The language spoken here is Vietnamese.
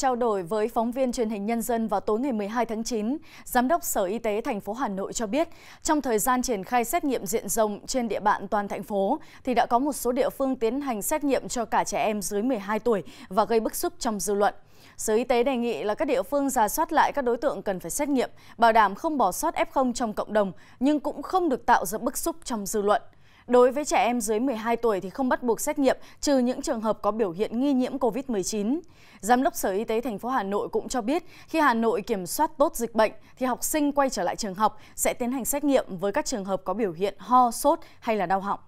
Trao đổi với phóng viên truyền hình Nhân dân vào tối ngày 12 tháng 9, Giám đốc Sở Y tế thành phố Hà Nội cho biết, trong thời gian triển khai xét nghiệm diện rộng trên địa bàn toàn thành phố, thì đã có một số địa phương tiến hành xét nghiệm cho cả trẻ em dưới 12 tuổi và gây bức xúc trong dư luận. Sở Y tế đề nghị là các địa phương ra soát lại các đối tượng cần phải xét nghiệm, bảo đảm không bỏ sót F0 trong cộng đồng, nhưng cũng không được tạo ra bức xúc trong dư luận. Đối với trẻ em dưới 12 tuổi thì không bắt buộc xét nghiệm, trừ những trường hợp có biểu hiện nghi nhiễm COVID-19. Giám đốc Sở Y tế thành phố Hà Nội cũng cho biết, khi Hà Nội kiểm soát tốt dịch bệnh thì học sinh quay trở lại trường học sẽ tiến hành xét nghiệm với các trường hợp có biểu hiện ho, sốt hay là đau họng.